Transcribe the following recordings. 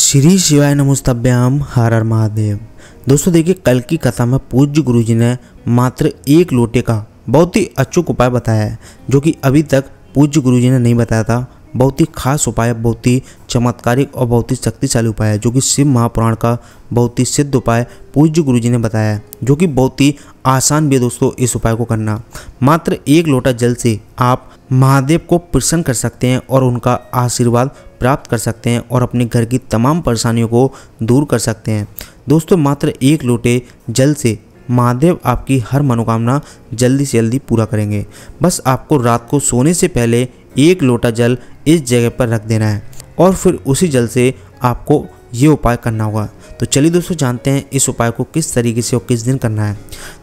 श्री शिवाय नमोस्तभ्याम हर हर महादेव दोस्तों देखिए कल की कथा में पूज्य गुरु जी ने मात्र एक लोटे का बहुत ही अचूक उपाय बताया है जो कि अभी तक पूज्य गुरु जी ने नहीं बताया था बहुत ही खास उपाय बहुत ही चमत्कारिक और बहुत ही शक्तिशाली उपाय है जो कि शिव महापुराण का बहुत ही सिद्ध उपाय पूज्य गुरु जी ने बताया है जो कि बहुत ही आसान भी है दोस्तों इस उपाय को करना मात्र एक लोटा जल से आप महादेव को प्रसन्न कर सकते हैं और उनका आशीर्वाद प्राप्त कर सकते हैं और अपने घर की तमाम परेशानियों को दूर कर सकते हैं दोस्तों मात्र एक लोटे जल से महादेव आपकी हर मनोकामना जल्दी से जल्दी पूरा करेंगे बस आपको रात को सोने से पहले एक लोटा जल इस जगह पर रख देना है और फिर उसी जल से आपको ये उपाय करना होगा तो चलिए दोस्तों जानते हैं इस उपाय को किस तरीके से और किस दिन करना है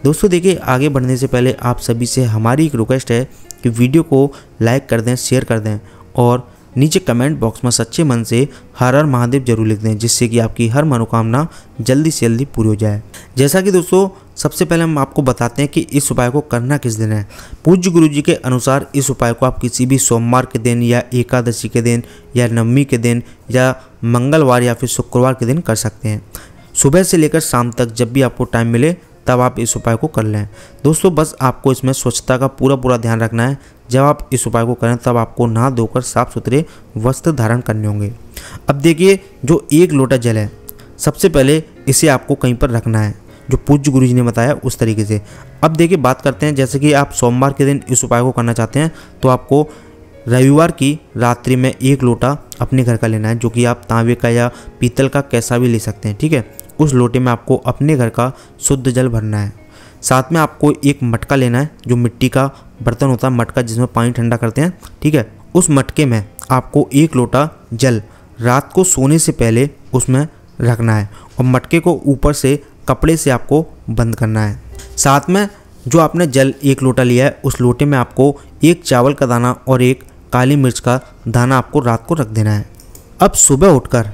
दोस्तों देखिए आगे बढ़ने से पहले आप सभी से हमारी एक रिक्वेस्ट है कि वीडियो को लाइक कर दें शेयर कर दें और नीचे कमेंट बॉक्स में सच्चे मन से हर हर महादेव जरूर लिख दें जिससे कि आपकी हर मनोकामना जल्दी से जल्दी पूरी हो जाए जैसा कि दोस्तों सबसे पहले हम आपको बताते हैं कि इस उपाय को करना किस दिन है पूज्य गुरु जी के अनुसार इस उपाय को आप किसी भी सोमवार के दिन या एकादशी के दिन या नवमी के दिन या मंगलवार या फिर शुक्रवार के दिन कर सकते हैं सुबह से लेकर शाम तक जब भी आपको टाइम मिले तब आप इस उपाय को कर लें दोस्तों बस आपको इसमें स्वच्छता का पूरा पूरा ध्यान रखना है जब आप इस उपाय को करें तब आपको नहा धोकर साफ सुथरे वस्त्र धारण करने होंगे अब देखिए जो एक लोटा जल है सबसे पहले इसे आपको कहीं पर रखना है जो पूज्य गुरु जी ने बताया उस तरीके से अब देखिए बात करते हैं जैसे कि आप सोमवार के दिन इस उपाय को करना चाहते हैं तो आपको रविवार की रात्रि में एक लोटा अपने घर का लेना है जो कि आप तांबे का या पीतल का कैसा भी ले सकते हैं ठीक है उस लोटे में आपको अपने घर का शुद्ध जल भरना है साथ में आपको एक मटका लेना है जो मिट्टी का बर्तन होता है मटका जिसमें पानी ठंडा करते हैं ठीक है उस मटके में आपको एक लोटा जल रात को सोने से पहले उसमें रखना है और मटके को ऊपर से कपड़े से आपको बंद करना है साथ में जो आपने जल एक लोटा लिया है उस लोटे में आपको एक चावल का दाना और एक काली मिर्च का दाना आपको रात को रख देना है अब सुबह उठकर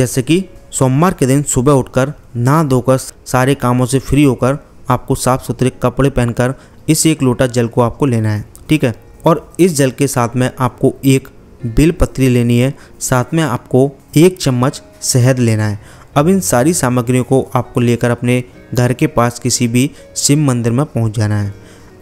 जैसे कि सोमवार के दिन सुबह उठकर नहा धोकर सारे कामों से फ्री होकर आपको साफ़ सुथरे कपड़े पहनकर इस एक लोटा जल को आपको लेना है ठीक है और इस जल के साथ में आपको एक बिल पत्री लेनी है साथ में आपको एक चम्मच शहद लेना है अब इन सारी सामग्रियों को आपको लेकर अपने घर के पास किसी भी शिव मंदिर में पहुंच जाना है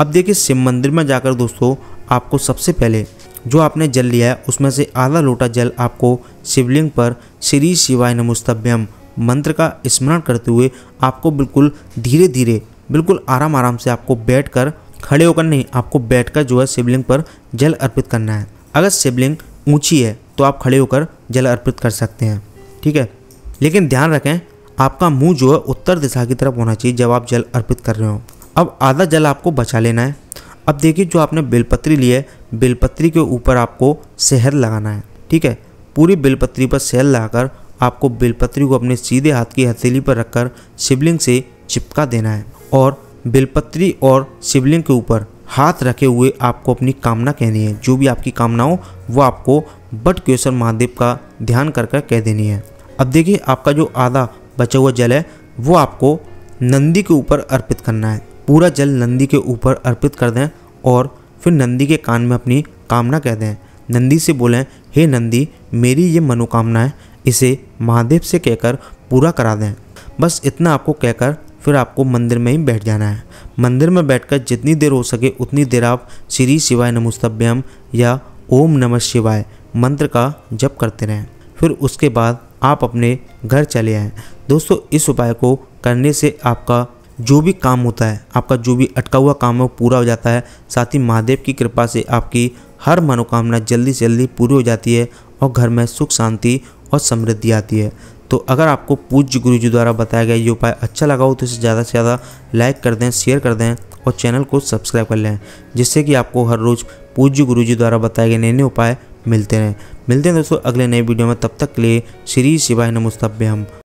अब देखिए शिव मंदिर में जाकर दोस्तों आपको सबसे पहले जो आपने जल लिया है उसमें से आधा लोटा जल आपको शिवलिंग पर श्री शिवाय नमुस्तभ्यम मंत्र का स्मरण करते हुए आपको बिल्कुल धीरे धीरे बिल्कुल आराम आराम से आपको बैठ कर खड़े होकर नहीं आपको बैठ कर जो है शिवलिंग पर जल अर्पित करना है अगर शिवलिंग ऊंची है तो आप खड़े होकर जल अर्पित कर सकते हैं ठीक है लेकिन ध्यान रखें आपका मुंह जो है उत्तर दिशा की तरफ होना चाहिए जब आप जल अर्पित कर रहे हो अब आधा जल आपको बचा लेना है अब देखिए जो आपने बेलपत्री ली है बेलपत्री के ऊपर आपको शहद लगाना है ठीक है पूरी बेलपत्री पर शहर लगाकर आपको बेलपत्री को अपने सीधे हाथ की हथेली पर रखकर शिवलिंग से चिपका देना है और बेलपत्री और शिवलिंग के ऊपर हाथ रखे हुए आपको अपनी कामना कहनी है जो भी आपकी कामना हो वो आपको बट क्वेश्चन महादेव का ध्यान कर कर कह देनी है अब देखिए आपका जो आधा बचा हुआ जल है वो आपको नंदी के ऊपर अर्पित करना है पूरा जल नंदी के ऊपर अर्पित कर दें और फिर नंदी के कान में अपनी कामना कह दें नंदी से बोलें हे नंदी मेरी ये मनोकामना है इसे महादेव से कहकर पूरा करा दें बस इतना आपको कहकर फिर आपको मंदिर में ही बैठ जाना है मंदिर में बैठकर जितनी देर हो सके उतनी देर आप श्री शिवाय नमस्तभ्यम या ओम नमः शिवाय मंत्र का जप करते रहें फिर उसके बाद आप अपने घर चले आएँ दोस्तों इस उपाय को करने से आपका जो भी काम होता है आपका जो भी अटका हुआ काम है वो पूरा हो जाता है साथ ही महादेव की कृपा से आपकी हर मनोकामना जल्दी से जल्दी पूरी हो जाती है और घर में सुख शांति और समृद्धि आती है तो अगर आपको पूज्य गुरु जी द्वारा बताया गया ये उपाय अच्छा लगा हो तो इसे ज़्यादा से ज़्यादा लाइक कर दें शेयर कर दें और चैनल को सब्सक्राइब कर लें जिससे कि आपको हर रोज़ पूज्य गुरु जी द्वारा बताए गए नए नए उपाय मिलते रहें मिलते हैं दोस्तों अगले नए वीडियो में तब तक के लिए श्री शिवाय नमस्तभ्य हम